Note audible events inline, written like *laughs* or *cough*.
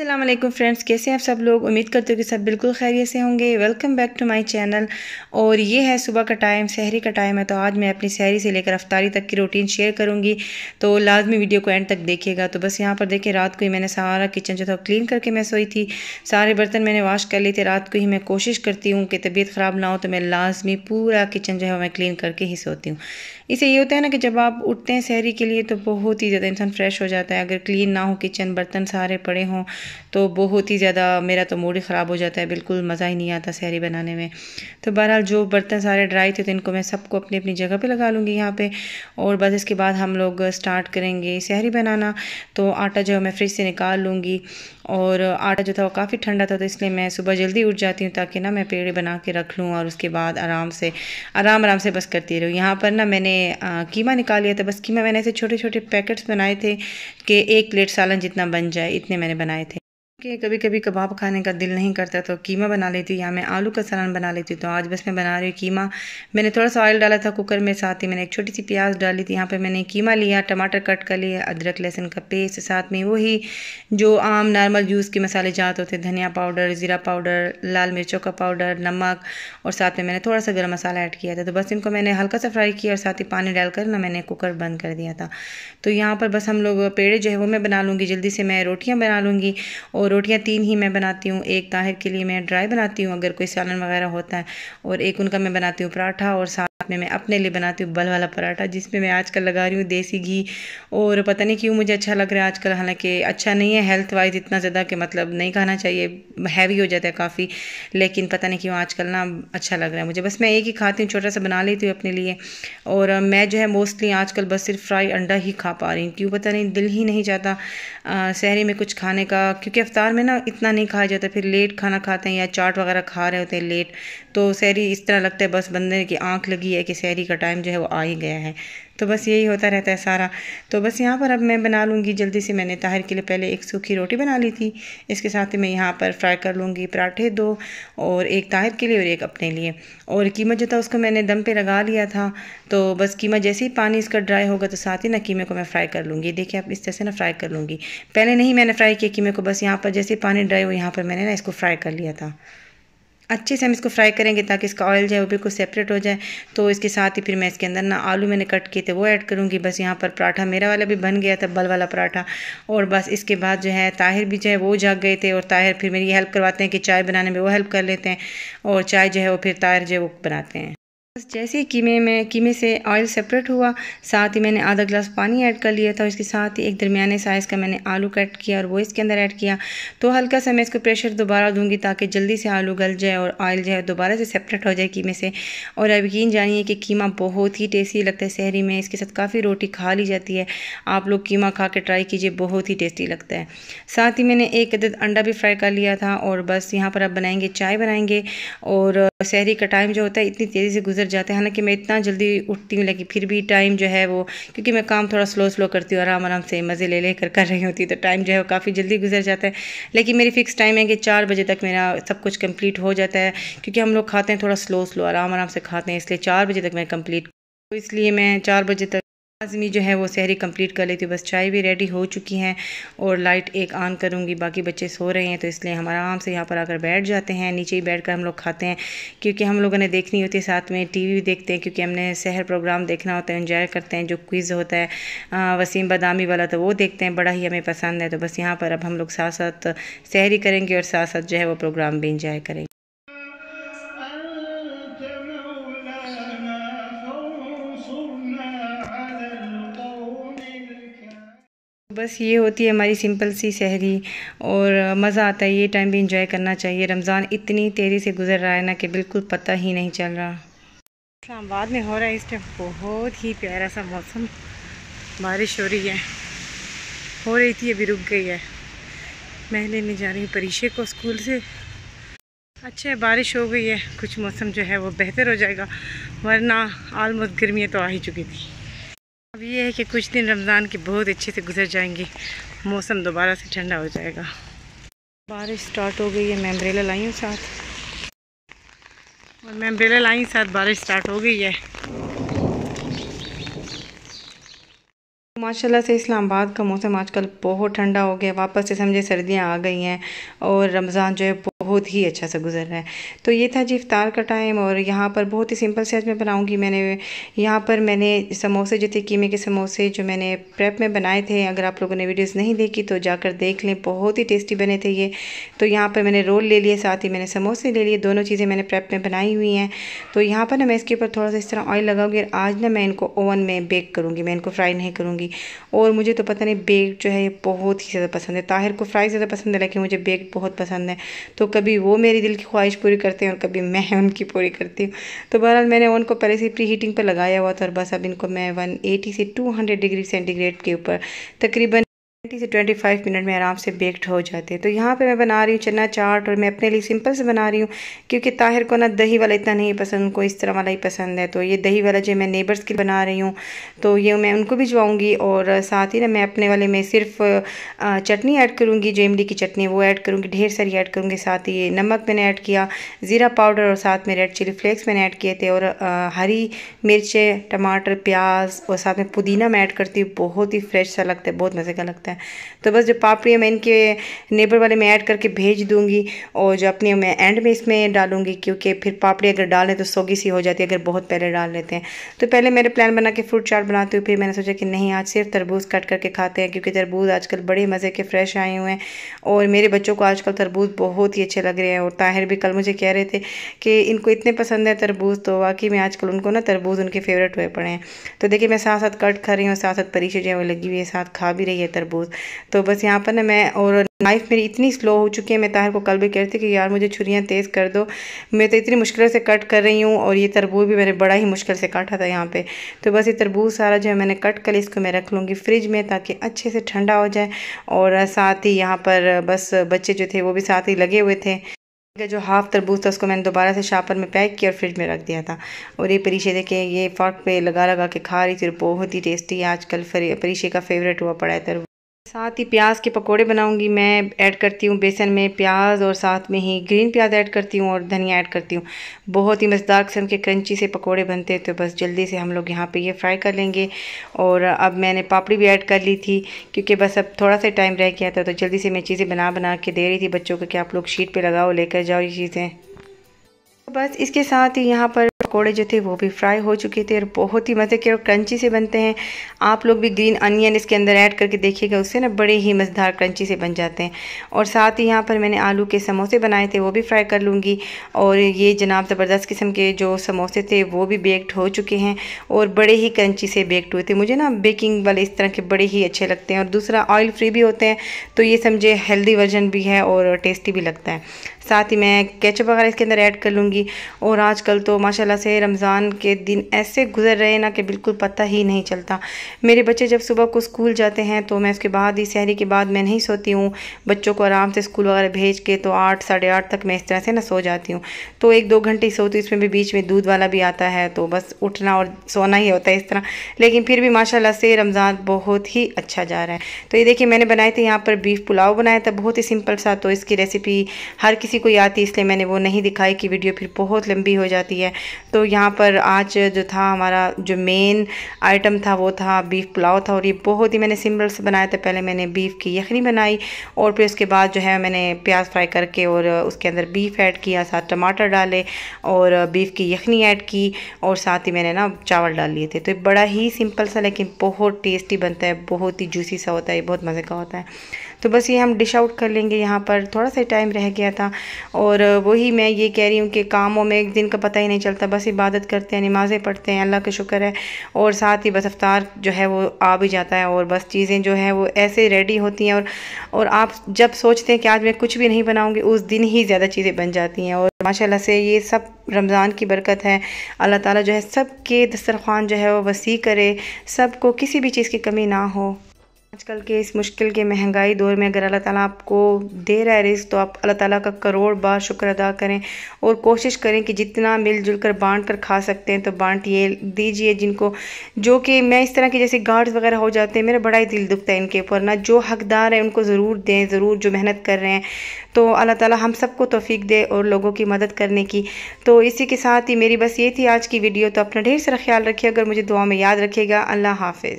Aslam friends कैसे हैं आप सब लोग उम्मीद करते हो कि सब बिल्कुल खैरियत से होंगे welcome back to my channel और ये है सुबह का टाइम सहरी का टाइम है तो आज मैं अपनी सहरी से लेकर अफ्तारी तक की रूटीन शेयर करूँगी तो लाजमी वीडियो को एंड तक देखिएगा तो बस यहाँ पर देखिए रात को ही मैंने सारा किचन जो था क्लीन करके मैं सोई थी सारे बर्तन मैंने वॉश कर लिए थे रात को ही मैं कोशिश करती हूँ कि तबीयत ख़राब ना हो तो मैं लाजमी पूरा किचन जो है मैं क्लीन करके ही सोती हूँ इससे ये होता है ना कि जब आप उठते हैं सहरी के लिए तो बहुत ही ज़्यादा इंसान फ्रेश हो जाता है अगर क्लीन ना हो किचन बर्तन सारे पड़े हों तो बहुत ही ज़्यादा मेरा तो मूड ही ख़राब हो जाता है बिल्कुल मज़ा ही नहीं आता सहरी बनाने में तो बहरहाल जो बर्तन सारे ड्राई थे तो इनको मैं सबको अपनी अपनी जगह पर लगा लूँगी यहाँ पर और बस इसके बाद हम लोग स्टार्ट करेंगे सहरी बनाना तो आटा जो है मैं फ्रिज से निकाल लूँगी और आटा जो था वो काफ़ी ठंडा था तो इसलिए मैं सुबह जल्दी उठ जाती हूँ ताकि ना मैं पेड़ बना के रख लूँ और उसके बाद आराम से आराम आराम से बस करती रहूँ यहाँ पर ना मैंने कीमा निकाल लिया था बस कीमा मैंने ऐसे छोटे छोटे पैकेट्स बनाए थे कि एक प्लेट सालन जितना बन जाए इतने मैंने बनाए थे कि कभी कभी कबाब खाने का दिल नहीं करता तो कीमा बना लेती हूँ या मैं आलू का सालन बना लेती हूँ तो आज बस मैं बना रही हूँ कीमा मैंने थोड़ा सा ऑयल डाला था कुकर में साथ ही मैंने एक छोटी सी प्याज डाली थी यहाँ पे मैंने कीमा लिया टमाटर कट कर लिया अदरक लहसुन का पेस्ट साथ में वही जो आम नॉर्मल जूस के मसाले जाते होते धनिया पाउडर ज़ीरा पाउडर लाल मिर्चों का पाउडर नमक और साथ में मैंने थोड़ा सा गर्म मसाला ऐड किया था तो बस इनको मैंने हल्का सा फ्राई किया और साथ ही पानी डालकर ना मैंने कुकर बंद कर दिया था तो यहाँ पर बस हम लोग पेड़े जो है वो मैं बना लूँगी जल्दी से मैं रोटियाँ बना लूँगी और रोटियाँ तीन ही मैं बनाती हूँ एक ताहिर के लिए मैं ड्राई बनाती हूँ अगर कोई सालन वगैरह होता है और एक उनका मैं बनाती हूँ पराठा और साथ में मैं अपने लिए बनाती हूँ बल वाला पराठा जिसमें मैं आजकल लगा रही हूँ देसी घी और पता नहीं क्यों मुझे अच्छा लग रहा है आजकल हालांकि अच्छा नहीं है हेल्थ वाइज इतना ज़्यादा कि मतलब नहीं खाना चाहिए हैवी हो जाता है काफ़ी लेकिन पता नहीं क्यों आजकल ना अच्छा लग रहा है मुझे बस मैं एक ही खाती हूँ छोटा सा बना लेती हूँ अपने लिए और मैं जो है मोस्टली आजकल बस सिर्फ फ्राई अंडा ही खा पा रही हूँ क्यों पता नहीं दिल ही नहीं चाहता शहरी में कुछ खाने का क्योंकि इफ्तार में ना इतना नहीं खाया जाता फिर लेट खाना खाते हैं या चाट वगैरह खा रहे होते हैं लेट तो सैरी इस तरह लगता है बस बंदे की आंख लगी है कि सैरी का टाइम जो है वो आ ही गया है तो बस यही होता रहता है सारा तो बस यहाँ पर अब मैं बना लूँगी जल्दी से मैंने ताहिर के लिए पहले एक सूखी रोटी बना ली थी इसके साथ ही मैं यहाँ पर फ्राई कर लूँगी पराठे दो और एक ताहिर के लिए और एक अपने लिए और कीमा जो था उसको मैंने दम पे लगा लिया था तो बस कीमा जैसे ही पानी इसका ड्राई होगा तो साथ ही ना कीमे को मैं फ्राई कर लूँगी देखिए आप इस तरह से ना फ्राई कर लूँगी पहले नहीं मैंने फ्राई किया कीमे को बस यहाँ पर जैसे ही पानी ड्राई हो यहाँ पर मैंने ना इसको फ्राई कर लिया था अच्छे से हम इसको फ्राई करेंगे ताकि इसका ऑयल जो है वो बिल्कुल सेपरेट हो जाए तो इसके साथ ही फिर मैं इसके अंदर ना आलू मैंने कट किए थे वो ऐड करूँगी बस यहाँ पर पराठा मेरा वाला भी बन गया था बल वाला पराठा और बस इसके बाद जो है ताहिर भी जो है वो जाग गए थे और ताहिर फिर मेरी हेल्प करवाते हैं कि चाय बनाने में वो हेल्प कर लेते हैं और चाय जो है वो फिर ताहिर जो है वो बनाते हैं जैसे ही कीमे में कीमे से ऑयल सेपरेट हुआ साथ ही मैंने आधा ग्लास पानी ऐड कर लिया था इसके साथ ही एक दरमियाने साइज़ का मैंने आलू कट किया और वो इसके अंदर ऐड किया तो हल्का सा मैं इसको प्रेशर दोबारा दूंगी ताकि जल्दी से आलू गल जाए और ऑयल जो है दोबारा से सेपरेट हो जाए कीमे से और अब यकीन जानिए कि कीमा बहुत ही टेस्टी लगता है शहरी में इसके साथ काफ़ी रोटी खा ली जाती है आप लोग कीमा खा के ट्राई कीजिए बहुत ही टेस्टी लगता है साथ ही मैंने एक अदद अंडा भी फ्राई कर लिया था और बस यहाँ पर आप बनाएंगे चाय बनाएंगे और शहरी का टाइम जो होता है इतनी तेज़ी से गुजर लग जाता है हालांकि मैं इतना जल्दी उठती हूँ लेकिन फिर भी टाइम जो है वो क्योंकि मैं काम थोड़ा स्लो स्लो करती हूँ आराम आराम से मज़े ले लेकर कर रही होती तो टाइम जो है वो काफ़ी जल्दी गुजर जाता है लेकिन मेरी फ़िक्स टाइम है कि चार बजे तक मेरा सब कुछ कम्प्लीट हो जाता है क्योंकि हम लोग खाते हैं थोड़ा स्लो स्लो आराम आराम से खाते हैं इसलिए चार बजे तक मैं कंप्लीट तो इसलिए मैं चार बजे तक आजमी जो है वो सहरी कंप्लीट कर लेती हूँ बस चाय भी रेडी हो चुकी है और लाइट एक ऑन करूँगी बाकी बच्चे सो रहे हैं तो इसलिए हम आराम से यहाँ पर आकर बैठ जाते हैं नीचे ही बैठ कर हम लोग खाते हैं क्योंकि हम लोगों ने देखनी होती है साथ में टीवी भी देखते हैं क्योंकि हमने शहर प्रोग्राम देखना होता है इन्जॉय करते हैं जो क्विज़ होता है वसीम बदामी वाला तो वो देखते हैं बड़ा ही हमें पसंद है तो बस यहाँ पर अब हम लोग साथ साथ सहरी करेंगे और साथ साथ जो है वो प्रोग्राम भी इंजॉय करेंगे बस ये होती है हमारी सिंपल सी शहरी और मज़ा आता है ये टाइम भी इंजॉय करना चाहिए रमज़ान इतनी तेज़ी से गुजर रहा है ना कि बिल्कुल पता ही नहीं चल रहा इस्लामाबाद में हो रहा है इस टाइम बहुत ही प्यारा सा मौसम बारिश हो रही है हो रही थी अभी रुक गई है मैं लेने जा रही हूँ परीक्षे को स्कूल से अच्छा है बारिश हो गई है कुछ मौसम जो है वो बेहतर हो जाएगा वरना आलमोस्ट गर्मियाँ तो आ ही चुकी थी है कि कुछ दिन रमज़ान के बहुत अच्छे से गुजर जाएंगे मौसम दोबारा से ठंडा हो जाएगा बारिश स्टार्ट हो गई है मैं अम्ब्रेला लाई हूँ साथ और मैं अम्ब्रेला लाई साथ बारिश स्टार्ट हो गई है माशाल्लाह से इस्लामाबाद का मौसम आजकल बहुत ठंडा हो गया वापस से समझे सर्दियां आ गई हैं और रमज़ान जो है बहुत ही अच्छा सा गुजर रहा है तो ये था जी इफ़ार का टाइम और यहाँ पर बहुत ही सिंपल से आज मैं बनाऊँगी मैंने यहाँ पर मैंने समोसे जो थे कीमे के समोसे जो मैंने प्रेप में बनाए थे अगर आप लोगों ने वीडियोस नहीं देखी तो जाकर देख लें बहुत ही टेस्टी बने थे ये तो यहाँ पर मैंने रोल ले लिए साथ ही मैंने समोसे ले लिए दोनों चीज़ें मैंने प्रेप में बनाई हुई हैं तो यहाँ पर ना मैं इसके ऊपर थोड़ा सा इस तरह ऑयल और आज ना मैं इनको ओवन में बेक करूँगी मैं इनको फ्राई नहीं करूँगी थी और मुझे तो पता नहीं बेग जो है ये बहुत ही ज़्यादा पसंद है ताहिर को फ्राई ज़्यादा पसंद है लेकिन मुझे बेग बहुत पसंद है तो कभी वो मेरी दिल की ख्वाहिश पूरी करते हैं और कभी मैं *laughs* उनकी पूरी करती हूँ तो बहरहाल मैंने उनको पहले से प्री हीटिंग पर लगाया हुआ था और बस अब इनको मैं वन एटी से टू हंड्रेड डिग्री सेंटीग्रेड के ऊपर तकरीबन ट्वेंटी से ट्वेंटी फाइव मिनट में आराम से बेक्ड हो जाते हैं तो यहाँ पे मैं बना रही हूँ चना चाट और मैं अपने लिए सिंपल से बना रही हूँ क्योंकि ताहिर को ना दही वाला इतना नहीं पसंद उनको इस तरह वाला ही पसंद है तो ये दही वाला जो मैं नेबर्स के बना रही हूँ तो ये मैं उनको भी जवाऊँगी और साथ ही ना मैं अपने वाले में सिर्फ चटनी ऐड करूँगी जो इमली की चटनी वो ऐड करूँगी ढेर सारी ऐड करूँगी साथ ही नमक मैंने ऐड किया ज़ीरा पाउडर और साथ में रेड चिली फ्लेक्स मैंने ऐड किए थे और हरी मिर्चें टमाटर प्याज और साथ में पुदीना मैं ऐड करती हूँ बहुत ही फ्रेश सा लगता है बहुत मज़े का लगता है सकता है तो बस जो पापड़ी मैं इनके नेबर वाले में ऐड करके भेज दूँगी और जो अपने मैं एंड में इसमें डालूंगी क्योंकि फिर पापड़ी अगर डालें तो सोगी सी हो जाती है अगर बहुत पहले डाल लेते हैं तो पहले मेरे प्लान बना के फ्रूट चाट बनाती हूँ फिर मैंने सोचा कि नहीं आज सिर्फ तरबूज कट करके खाते हैं क्योंकि तरबूज आजकल बड़े मज़े के फ्रेश आए हुए हैं और मेरे बच्चों को आजकल तरबूज बहुत ही अच्छे लग रहे हैं और ताहिर भी कल मुझे कह रहे थे कि इनको इतने पसंद है तरबूज तो वाकई में आजकल उनको ना तरबूज उनके फेवरेट हुए पड़े हैं तो देखिए मैं साथ साथ कट खा रही हूँ साथ साथ परीक्षा जो है वो लगी हुई है साथ खा भी रही है तरबूज महफूज तो बस यहाँ पर ना मैं और नाइफ मेरी इतनी स्लो हो चुकी है मैं ताहिर को कल भी कह रही थी कि यार मुझे छुरियाँ तेज़ कर दो मैं तो इतनी मुश्किल से कट कर रही हूँ और ये तरबूज भी मैंने बड़ा ही मुश्किल से काटा था यहाँ पे तो बस ये तरबूज सारा जो है मैंने कट कर इसको मैं रख लूँगी फ्रिज में ताकि अच्छे से ठंडा हो जाए और साथ ही यहाँ पर बस बच्चे जो थे वो भी साथ ही लगे हुए थे का जो हाफ तरबूज था उसको मैंने दोबारा से शापर में पैक किया और फ्रिज में रख दिया था और ये परीशे देखे ये फॉर्क पे लगा लगा के खा रही थी बहुत ही टेस्टी आजकल परीशे का फेवरेट हुआ पड़ा है तरबूज साथ ही प्याज के पकोड़े बनाऊंगी मैं ऐड करती हूँ बेसन में प्याज और साथ में ही ग्रीन प्याज ऐड करती हूँ और धनिया ऐड करती हूँ बहुत ही मज़ेदार किस्म के क्रंची से पकोड़े बनते हैं तो बस जल्दी से हम लोग यहाँ पे ये फ्राई कर लेंगे और अब मैंने पापड़ी भी ऐड कर ली थी क्योंकि बस अब थोड़ा सा टाइम रह गया था तो जल्दी से मैं चीज़ें बना बना के दे रही थी बच्चों को कि आप लोग शीट पर लगाओ लेकर जाओ ये चीज़ें बस इसके साथ ही यहाँ पर पकोड़े जो थे वो भी फ्राई हो चुके थे और बहुत ही मज़े के और क्रंची से बनते हैं आप लोग भी ग्रीन अनियन इसके अंदर ऐड करके देखिएगा उससे ना बड़े ही मज़ेदार क्रंची से बन जाते हैं और साथ ही यहाँ पर मैंने आलू के समोसे बनाए थे वो भी फ्राई कर लूँगी और ये जनाब ज़बरदस्त किस्म के जो समोसे थे वो भी बेक्ड हो चुके हैं और बड़े ही क्रंची से बेक्ड हुए थे मुझे ना बेकिंग वाले इस तरह के बड़े ही अच्छे लगते हैं और दूसरा ऑयल फ्री भी होते हैं तो ये समझे हेल्दी वर्जन भी है और टेस्टी भी लगता है साथ ही मैं केचप वगैरह इसके अंदर ऐड कर लूँगी और आजकल तो माशाल्लाह से रमज़ान के दिन ऐसे गुजर रहे ना कि बिल्कुल पता ही नहीं चलता मेरे बच्चे जब सुबह को स्कूल जाते हैं तो मैं उसके बाद ही शहरी के बाद मैं नहीं सोती हूँ बच्चों को आराम से स्कूल वगैरह भेज के तो आठ साढ़े आठ तक मैं इस तरह से ना सो जाती हूँ तो एक दो घंटे सोती हूँ इसमें भी बीच में दूध वाला भी आता है तो बस उठना और सोना ही होता है इस तरह लेकिन फिर भी माशाला से रमज़ान बहुत ही अच्छा जा रहा है तो ये देखिए मैंने बनाए थे यहाँ पर बीफ पुलाव बनाया था बहुत ही सिंपल सा तो इसकी रेसिपी हर किसी किसी को याद थी इसलिए मैंने वो नहीं दिखाई कि वीडियो फिर बहुत लंबी हो जाती है तो यहाँ पर आज जो था हमारा जो मेन आइटम था वो था बीफ पुलाव था और ये बहुत ही मैंने सिंपल से बनाया था पहले मैंने बीफ की यखनी बनाई और फिर उसके बाद जो है मैंने प्याज फ्राई करके और उसके अंदर बीफ ऐड किया साथ टमाटर डाले और बीफ की यखनी ऐड की और साथ ही मैंने ना चावल डाल लिए थे तो बड़ा ही सिंपल सा लेकिन बहुत टेस्टी बनता है बहुत ही जूसी सा होता है बहुत मज़े का होता है तो बस ये हम डिश आउट कर लेंगे यहाँ पर थोड़ा सा टाइम रह गया था और वही मैं ये कह रही हूँ कि कामों में एक दिन का पता ही नहीं चलता बस इबादत करते हैं नमाज़ें पढ़ते हैं अल्लाह का शुक्र है और साथ ही बस अफ्तार जो है वो आ भी जाता है और बस चीज़ें जो है वो ऐसे रेडी होती हैं और और आप जब सोचते हैं कि आज मैं कुछ भी नहीं बनाऊँगी उस दिन ही ज़्यादा चीज़ें बन जाती हैं और माशाला से ये सब रमज़ान की बरकत है अल्लाह ताला जो है सब के दस्तरखान जो है वो वसी करे सबको किसी भी चीज़ की कमी ना हो आजकल के इस मुश्किल के महंगाई दौर में अगर अल्लाह ताला आपको दे रहा है रिस्क तो आप अल्लाह ताला का करोड़ बार शुक्र अदा करें और कोशिश करें कि जितना मिलजुल कर बांट कर खा सकते हैं तो बांटिए दीजिए जिनको जो कि मैं इस तरह के जैसे गार्ड्स वगैरह हो जाते हैं मेरा बड़ा ही दिल दुखता है इनके ऊपर ना जो हकदार हैं उनको ज़रूर दें ज़रूर जो मेहनत कर रहे हैं तो अल्लाह ताला हम सबको तोफ़ी दे और लोगों की मदद करने की तो इसी के साथ ही मेरी बस ये थी आज की वीडियो तो अपना ढेर सारा ख्याल रखिए अगर मुझे दुआ में याद रखिएगा अल्लाह हाफिज़